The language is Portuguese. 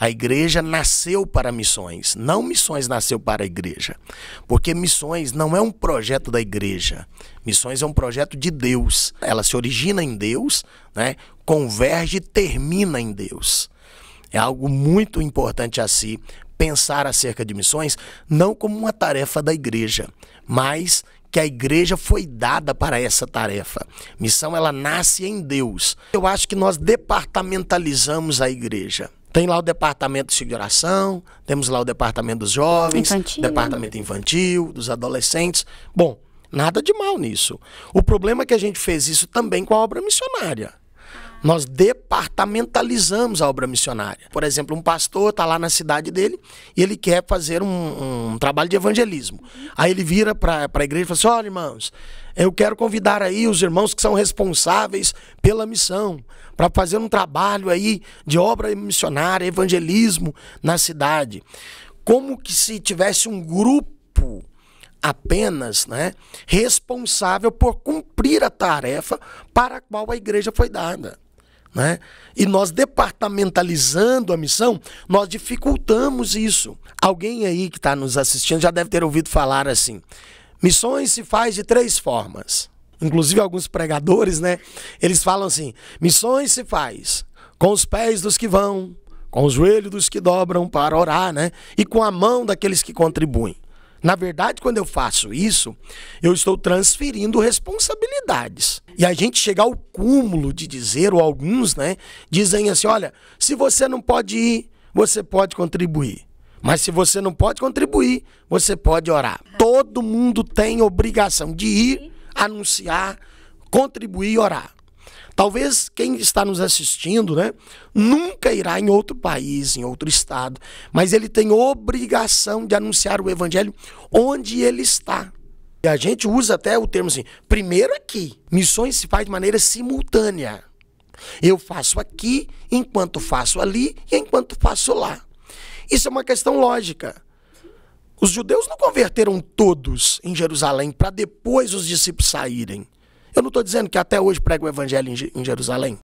A igreja nasceu para missões, não missões nasceu para a igreja. Porque missões não é um projeto da igreja. Missões é um projeto de Deus. Ela se origina em Deus, né? converge e termina em Deus. É algo muito importante a si pensar acerca de missões, não como uma tarefa da igreja, mas que a igreja foi dada para essa tarefa. Missão ela nasce em Deus. Eu acho que nós departamentalizamos a igreja. Tem lá o departamento de oração, temos lá o departamento dos jovens, infantil, departamento né? infantil, dos adolescentes. Bom, nada de mal nisso. O problema é que a gente fez isso também com a obra missionária. Nós departamentalizamos a obra missionária. Por exemplo, um pastor está lá na cidade dele e ele quer fazer um, um trabalho de evangelismo. Aí ele vira para a igreja e fala assim: olha, irmãos, eu quero convidar aí os irmãos que são responsáveis pela missão, para fazer um trabalho aí de obra missionária, evangelismo na cidade. Como que se tivesse um grupo apenas né, responsável por cumprir a tarefa para a qual a igreja foi dada. Né? E nós departamentalizando a missão, nós dificultamos isso. Alguém aí que está nos assistindo já deve ter ouvido falar assim: Missões se faz de três formas. Inclusive alguns pregadores, né? Eles falam assim: missões se faz com os pés dos que vão, com os joelhos dos que dobram para orar, né? E com a mão daqueles que contribuem. Na verdade, quando eu faço isso, eu estou transferindo responsabilidades. E a gente chega ao cúmulo de dizer, ou alguns, né, dizem assim: olha, se você não pode ir, você pode contribuir. Mas se você não pode contribuir, você pode orar. Todo mundo tem obrigação de ir, anunciar, contribuir e orar. Talvez quem está nos assistindo, né, nunca irá em outro país, em outro estado, mas ele tem obrigação de anunciar o evangelho onde ele está. E a gente usa até o termo assim, primeiro aqui. Missões se faz de maneira simultânea. Eu faço aqui, enquanto faço ali e enquanto faço lá. Isso é uma questão lógica. Os judeus não converteram todos em Jerusalém para depois os discípulos saírem. Eu não estou dizendo que até hoje prega o evangelho em Jerusalém.